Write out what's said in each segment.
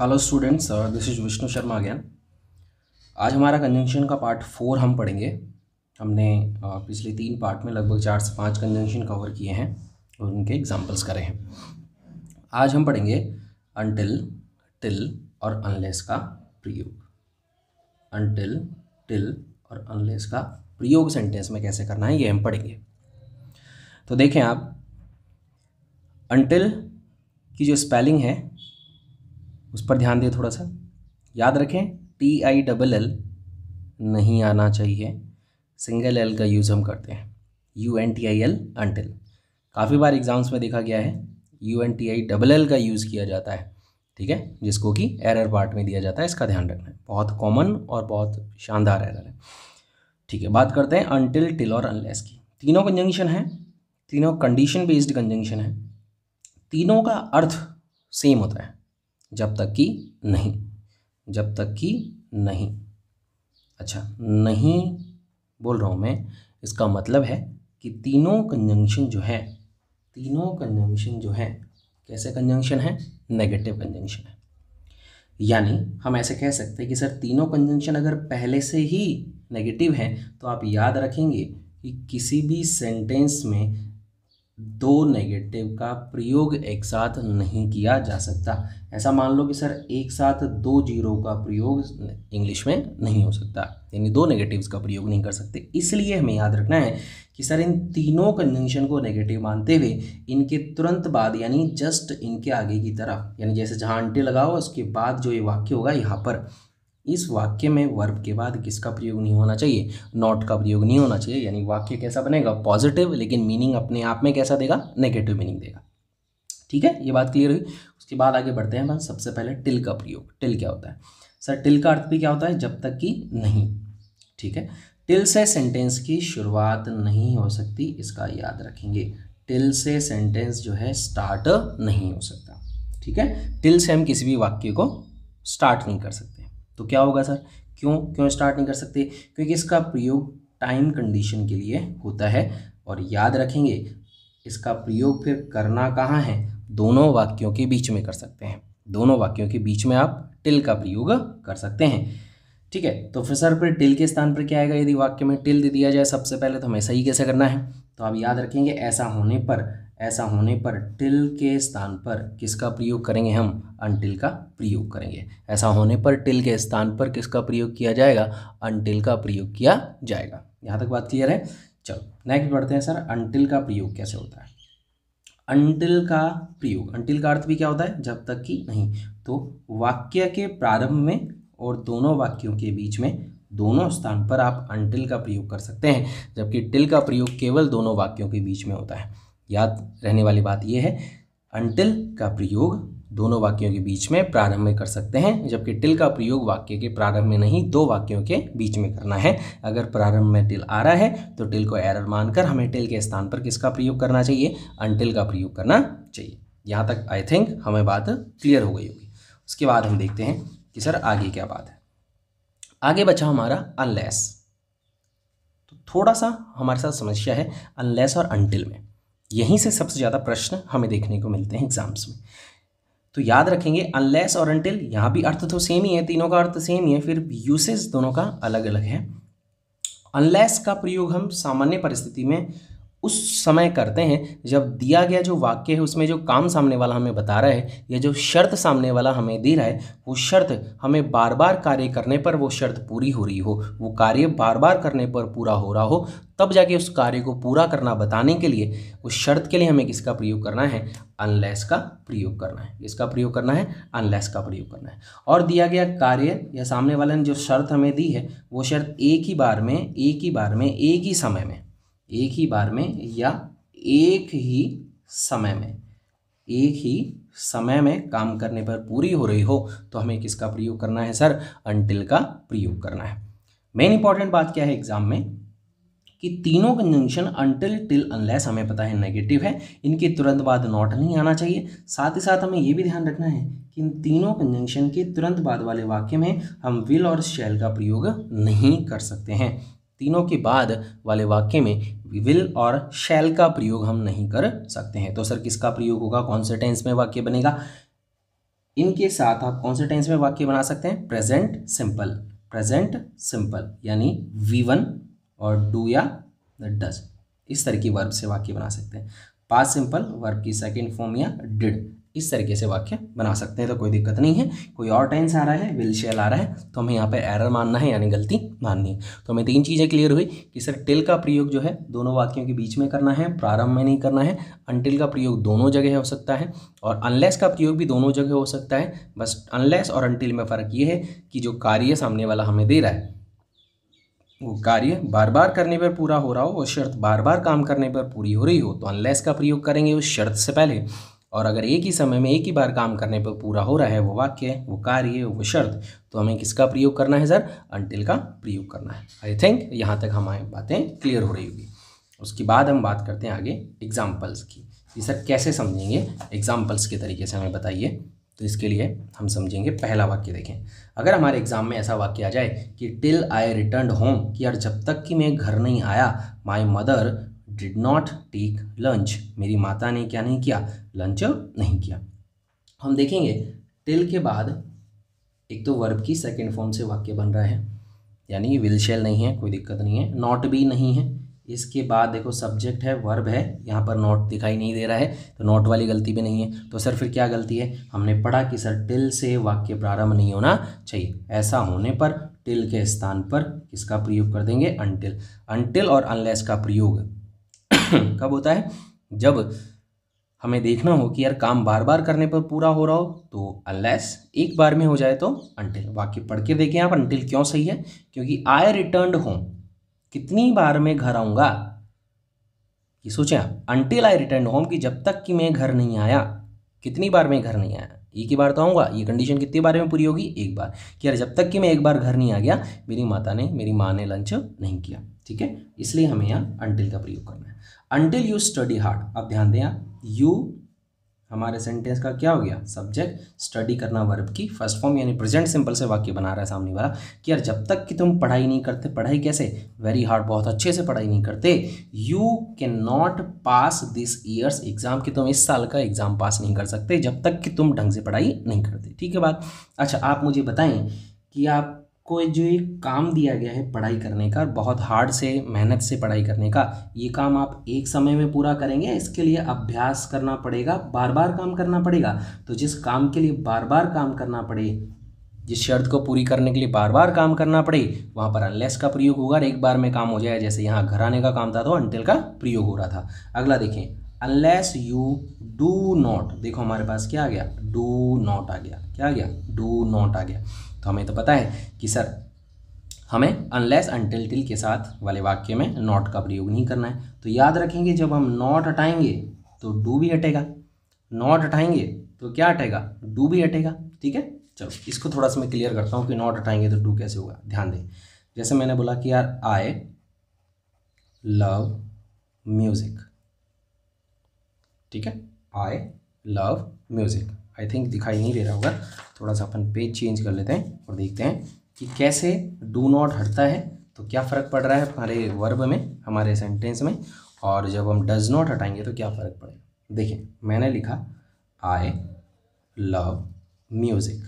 hello students this is Vishnu Sharma again आज हमारा conjunction का पार्ट फोर हम पढ़ेंगे हमने पिछले तीन पार्ट में लगभग चार से पाँच कंजंक्शन कवर किए हैं और उनके एग्जांपल्स करे हैं आज हम पढ़ेंगे अनटिल टिल और अनलेस का प्रयोग अनटिल टिल और अनलेस का प्रयोग सेंटेंस में कैसे करना है ये हम पढ़ेंगे तो देखें आप अनटिल की जो स्पेलिंग है उस पर ध्यान दें थोड़ा सा याद रखें टी आई डबल एल नहीं आना चाहिए सिंगल एल का यूज़ हम करते हैं U N T I L until काफ़ी बार एग्ज़ाम्स में देखा गया है U N T I double L का यूज़ किया जाता है ठीक है जिसको कि एरर पार्ट में दिया जाता है इसका ध्यान रखना है बहुत कॉमन और बहुत शानदार एरर है ठीक है बात करते हैं अनटिल टिल और अनलेस की तीनों कंजंक्शन है तीनों कंडीशन बेस्ड कंजंक्शन है तीनों का अर्थ सेम होता है जब तक कि नहीं जब तक कि नहीं अच्छा नहीं बोल रहा हूँ मैं इसका मतलब है कि तीनों कंजंक्शन जो है तीनों कंजंक्शन जो है कैसे कंजंक्शन है नेगेटिव कंजंक्शन है यानी हम ऐसे कह सकते हैं कि सर तीनों कंजंक्शन अगर पहले से ही नेगेटिव हैं तो आप याद रखेंगे कि किसी भी सेंटेंस में दो नेगेटिव का प्रयोग एक साथ नहीं किया जा सकता ऐसा मान लो कि सर एक साथ दो जीरो का प्रयोग इंग्लिश में नहीं हो सकता यानी दो नेगेटिव्स का प्रयोग नहीं कर सकते इसलिए हमें याद रखना है कि सर इन तीनों कंजंक्शन को नेगेटिव मानते हुए इनके तुरंत बाद यानी जस्ट इनके आगे की तरफ यानी जैसे जहाँ अंटे लगाओ उसके बाद जो ये वाक्य होगा यहाँ पर इस वाक्य में वर्ब के बाद किसका प्रयोग नहीं होना चाहिए नॉट का प्रयोग नहीं होना चाहिए यानी वाक्य कैसा बनेगा पॉजिटिव लेकिन मीनिंग अपने आप में कैसा देगा नेगेटिव मीनिंग देगा ठीक है ये बात क्लियर हुई उसके बाद आगे बढ़ते हैं हम सबसे पहले टिल का प्रयोग टिल क्या होता है सर टिल का अर्थ भी क्या होता है जब तक कि नहीं ठीक है टिल से सेंटेंस की शुरुआत नहीं हो सकती इसका याद रखेंगे टिल से सेंटेंस जो है स्टार्ट नहीं हो सकता ठीक है टिल से हम किसी भी वाक्य को स्टार्ट नहीं कर सकते तो क्या होगा सर क्यों क्यों स्टार्ट नहीं कर सकते क्योंकि इसका प्रयोग टाइम कंडीशन के लिए होता है और याद रखेंगे इसका प्रयोग फिर करना कहाँ है दोनों वाक्यों के बीच में कर सकते हैं दोनों वाक्यों के बीच में आप टिल का प्रयोग कर सकते हैं ठीक है तो फिर सर फिर टिल के स्थान पर क्या आएगा यदि वाक्य में टिल दे दिया जाए सबसे पहले तो हमें सही कैसे करना है तो आप याद रखेंगे ऐसा होने पर ऐसा होने पर टिल के स्थान पर किसका प्रयोग करेंगे हम अनटिल का प्रयोग करेंगे ऐसा होने पर टिल के स्थान पर किसका प्रयोग किया जाएगा अनटिल का प्रयोग किया जाएगा यहाँ तक बात क्लियर है चलो नेक्स्ट बढ़ते हैं सर अनटिल का प्रयोग कैसे होता है अनटिल का प्रयोग अनटिल का अर्थ भी क्या होता है जब तक कि नहीं तो वाक्य के प्रारंभ में और दोनों वाक्यों के बीच में दोनों स्थान पर आप अनटिल का प्रयोग कर सकते हैं जबकि टिल का प्रयोग केवल दोनों वाक्यों के बीच में होता है याद रहने वाली बात यह है अनटिल का प्रयोग दोनों वाक्यों के बीच में प्रारंभ में कर सकते हैं जबकि टिल का प्रयोग वाक्य के प्रारंभ में नहीं दो वाक्यों के बीच में करना है अगर प्रारंभ में टिल आ रहा है तो टिल को एरर मानकर हमें टिल के स्थान पर किसका प्रयोग करना चाहिए अनटिल का प्रयोग करना चाहिए यहाँ तक आई थिंक हमें बात क्लियर हो गई होगी उसके बाद हम देखते हैं कि सर आगे क्या बात है आगे बचा हमारा अनलेस तो थोड़ा सा हमारे साथ समस्या है अनलेस और अनटिल में यहीं से सबसे ज़्यादा प्रश्न हमें देखने को मिलते हैं एग्जाम्स में तो याद रखेंगे अनलेस और अनटिल यहाँ भी अर्थ तो सेम ही है तीनों का अर्थ सेम ही है फिर यूसेज दोनों का अलग अलग है अनलेस का प्रयोग हम सामान्य परिस्थिति में उस समय करते हैं जब दिया गया जो वाक्य है उसमें जो काम सामने वाला हमें बता रहा है या जो शर्त सामने वाला हमें दे रहा है वो शर्त हमें बार बार कार्य करने पर वो शर्त पूरी हो रही हो वो कार्य बार बार करने पर पूरा हो रहा हो तब जाके उस कार्य को पूरा करना बताने के लिए उस शर्त के लिए हमें किसका प्रयोग करना है अनलेस का प्रयोग करना है किसका प्रयोग करना है अनलेस का प्रयोग करना है और दिया गया कार्य या सामने वाले ने जो शर्त हमें दी है वो शर्त एक ही बार में एक ही बार में एक ही समय में एक ही बार में या एक ही समय में एक ही समय में काम करने पर पूरी हो रही हो तो हमें किसका प्रयोग करना है सर अंटिल का प्रयोग करना है मेन इंपॉर्टेंट बात क्या है एग्जाम में कि तीनों कंजंक्शन अंटिल टिल अनलेस हमें पता है नेगेटिव है इनके तुरंत बाद नॉट नहीं आना चाहिए साथ ही साथ हमें ये भी ध्यान रखना है कि इन तीनों कंजंक्शन के तुरंत बाद वाले वाक्य में हम विल और शैल का प्रयोग नहीं कर सकते हैं तीनों के बाद वाले वाक्य में विल और शैल का प्रयोग हम नहीं कर सकते हैं तो सर किसका प्रयोग होगा कौन से टेंस में वाक्य बनेगा इनके साथ आप कौन से टेंस में वाक्य बना सकते हैं प्रेजेंट सिंपल प्रेजेंट सिंपल यानी वी वन और डू या डज इस तरह की वर्ब से वाक्य बना सकते हैं पास सिंपल वर्ब की सेकेंड फॉर्म या डिड इस तरीके से वाक्य बना सकते हैं तो कोई दिक्कत नहीं है कोई और टेंस आ रहा है विल शेल आ रहा है तो हमें यहाँ पे एरर मानना है यानी गलती माननी है तो हमें तीन चीज़ें क्लियर हुई कि सर टिल का प्रयोग जो है दोनों वाक्यों के बीच में करना है प्रारंभ में नहीं करना है अनटिल का प्रयोग दोनों जगह हो सकता है और अनलेस का प्रयोग भी दोनों जगह हो सकता है बस अनलेस और अनटिल में फ़र्क ये है कि जो कार्य सामने वाला हमें दे रहा है वो कार्य बार बार करने पर पूरा हो रहा हो और शर्त बार बार काम करने पर पूरी हो रही हो तो अनलेस का प्रयोग करेंगे उस शर्त से पहले और अगर एक ही समय में एक ही बार काम करने पर पूरा हो रहा है वो वाक्य वो कार्य वो शर्त तो हमें किसका प्रयोग करना है सर अंटिल का प्रयोग करना है आई थिंक यहाँ तक हमारी बातें क्लियर हो रही होगी उसके बाद हम बात करते हैं आगे एग्ज़ाम्पल्स की ये सर कैसे समझेंगे एग्ज़ाम्पल्स के तरीके से हमें बताइए तो इसके लिए हम समझेंगे पहला वाक्य देखें अगर हमारे एग्ज़ाम में ऐसा वाक्य आ जाए कि टिल आई रिटर्न होम कि यार जब तक कि मैं घर नहीं आया my mother did not take lunch मेरी माता ने क्या नहीं किया लंच नहीं किया हम देखेंगे टिल के बाद एक तो वर्ब की सेकेंड फॉर्म से वाक्य बन रहा है यानी विल शेल नहीं है कोई दिक्कत नहीं है नॉट भी नहीं है इसके बाद देखो सब्जेक्ट है वर्ब है यहाँ पर नॉट दिखाई नहीं दे रहा है तो नॉट वाली गलती भी नहीं है तो सर फिर क्या गलती है हमने पढ़ा कि सर टिल से वाक्य प्रारंभ नहीं होना चाहिए ऐसा होने पर टिल के स्थान पर किसका प्रयोग कर देंगे अनटिल अनटिल और अनलेस का प्रयोग कब होता है जब हमें देखना हो कि यार काम बार बार करने पर पूरा हो रहा हो तो अनलेस एक बार में हो जाए तो अंटिल वाक्य पढ़ के देखें आप अंटिल क्यों सही है क्योंकि आई रिटर्न होम कितनी बार में घर आऊँगा ये सोचें आप अंटिल आई रिटर्न होम कि जब तक कि मैं घर नहीं आया कितनी बार में घर नहीं आया एक ही बार तो आऊँगा ये कंडीशन कितनी बारे में पूरी होगी एक बार कि यार जब तक कि मैं एक बार घर नहीं आ गया मेरी माता ने मेरी माँ ने लंच नहीं किया ठीक है इसलिए हमें यहाँ अंटिल का प्रयोग करना है अंटिल यू स्टडी हार्ड आप ध्यान दें यू हमारे सेंटेंस का क्या हो गया सब्जेक्ट स्टडी करना वर्ब की फर्स्ट फॉर्म यानी प्रेजेंट सिंपल से वाक्य बना रहा है सामने वाला कि यार जब तक कि तुम पढ़ाई नहीं करते पढ़ाई कैसे वेरी हार्ड बहुत अच्छे से पढ़ाई नहीं करते you can not pass this year's exam कि तुम इस साल का एग्ज़ाम पास नहीं कर सकते जब तक कि तुम ढंग से पढ़ाई नहीं करते ठीक है बात अच्छा आप मुझे बताएं कि आप को जो एक काम दिया गया है पढ़ाई करने का बहुत हार्ड से मेहनत से पढ़ाई करने का ये काम आप एक समय में पूरा करेंगे इसके लिए अभ्यास करना पड़ेगा बार बार काम करना पड़ेगा तो जिस काम के लिए बार बार काम करना पड़े जिस शर्त को पूरी करने के लिए बार बार काम करना पड़े वहाँ पर अनलेस का प्रयोग होगा और एक बार में काम हो जाए जैसे यहाँ घर आने का काम था तो अनटिल का प्रयोग हो रहा था अगला देखें अनलेस यू डू नॉट देखो हमारे पास क्या आ गया डू नॉट आ गया क्या आ गया डू नॉट आ गया तो हमें तो पता है कि सर हमें अनलेस अनटिल टिल के साथ वाले वाक्य में नॉट का प्रयोग नहीं करना है तो याद रखेंगे जब हम नॉट हटाएंगे तो डू भी हटेगा नॉट हटाएंगे तो क्या हटेगा डू भी हटेगा ठीक है चलो इसको थोड़ा सा मैं क्लियर करता हूँ कि नॉट हटाएंगे तो डू कैसे होगा ध्यान दें जैसे मैंने बोला कि यार आई लव म्यूज़िक ठीक है I love music I think दिखाई नहीं दे रहा होगा थोड़ा सा अपन पेज चेंज कर लेते हैं और देखते हैं कि कैसे डू नॉट हटता है तो क्या फ़र्क पड़ रहा है हमारे वर्ब में हमारे सेंटेंस में और जब हम डज नॉट हटाएंगे तो क्या फ़र्क पड़ेगा देखिए मैंने लिखा I love music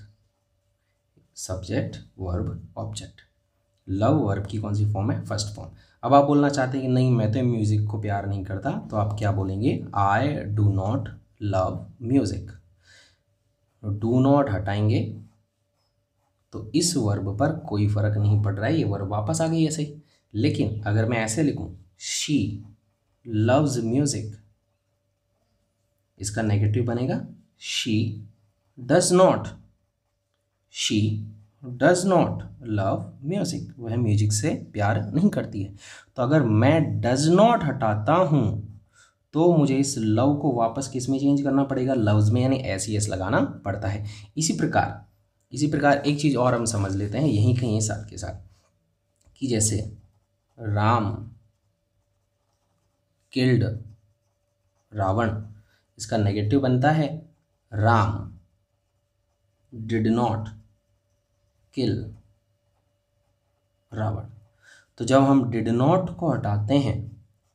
subject verb object love verb की कौन सी फॉर्म है फर्स्ट फॉर्म अब आप बोलना चाहते हैं कि नहीं मैं तो म्यूज़िक को प्यार नहीं करता तो आप क्या बोलेंगे I do not love music do not हटाएंगे तो इस वर्ब पर कोई फ़र्क नहीं पड़ रहा है ये वर्ब वापस आ गई ऐसे ही लेकिन अगर मैं ऐसे लिखूं शी लव्स म्यूज़िक इसका नेगेटिव बनेगा she does not she does not love music वह म्यूजिक से प्यार नहीं करती है तो अगर मैं डज नॉट हटाता हूँ तो मुझे इस लव को वापस किस में चेंज करना पड़ेगा लव्स में यानी एस ई एस लगाना पड़ता है इसी प्रकार इसी प्रकार एक चीज़ और हम समझ लेते हैं यहीं कहीं साथ के साथ कि जैसे राम किल्ड रावण इसका नेगेटिव बनता है Ram did not kill Ravana तो जब हम डिड नॉट को हटाते हैं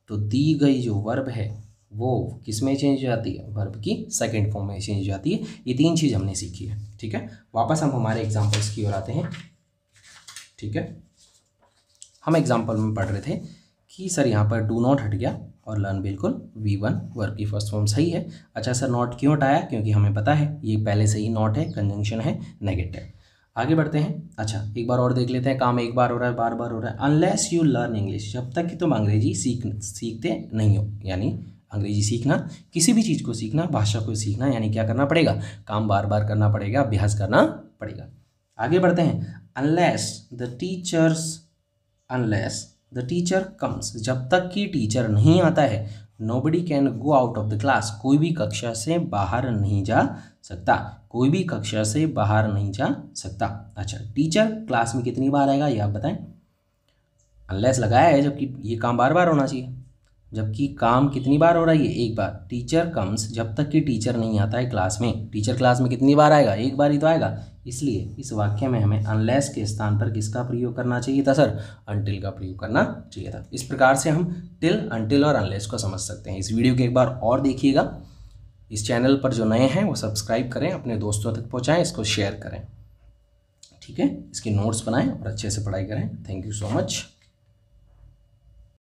तो दी गई जो वर्ब है वो किस में चेंज हो जाती है वर्ब की सेकेंड फॉर्म में चेंज हो जाती है ये तीन चीज़ हमने सीखी है ठीक है वापस हम हमारे एग्जाम्पल्स की ओर आते हैं ठीक है हम एग्जाम्पल में पढ़ रहे थे कि सर यहाँ पर डू नॉट हट गया और लर्न बिल्कुल वी वन वर्ब की फर्स्ट फॉर्म सही है अच्छा सर नॉट क्यों हटाया क्योंकि हमें पता है ये पहले से ही नॉट है कंजंक्शन है नेगेटिव आगे बढ़ते हैं अच्छा एक बार और देख लेते हैं काम एक बार हो रहा है बार बार हो रहा है अनलेस यू लर्न इंग्लिश जब तक कि तुम अंग्रेजी सीख सीखते नहीं हो यानी अंग्रेजी सीखना किसी भी चीज़ को सीखना भाषा को सीखना यानी क्या करना पड़ेगा काम बार बार करना पड़ेगा अभ्यास करना पड़ेगा आगे बढ़ते हैं unless the teachers unless the teacher comes जब तक कि टीचर नहीं आता है nobody can go out of the class कोई भी कक्षा से बाहर नहीं जा सकता कोई भी कक्षा से बाहर नहीं जा सकता अच्छा टीचर क्लास में कितनी बार आएगा ये आप बताएं अनलेस लगाया है जबकि ये काम बार बार होना चाहिए जबकि काम कितनी बार हो रही है एक बार टीचर कम्स जब तक कि टीचर नहीं आता है क्लास में टीचर क्लास में कितनी बार आएगा एक बार ही तो आएगा इसलिए इस वाक्य में हमें अनलेस के स्थान पर किसका प्रयोग करना चाहिए था सर अनटिल का प्रयोग करना चाहिए था इस प्रकार से हम टिल अनटिल और अनलेस को समझ सकते हैं इस वीडियो को एक बार और देखिएगा इस चैनल पर जो नए हैं वो सब्सक्राइब करें अपने दोस्तों तक पहुँचाएँ इसको शेयर करें ठीक है इसके नोट्स बनाएँ और अच्छे से पढ़ाई करें थैंक यू सो मच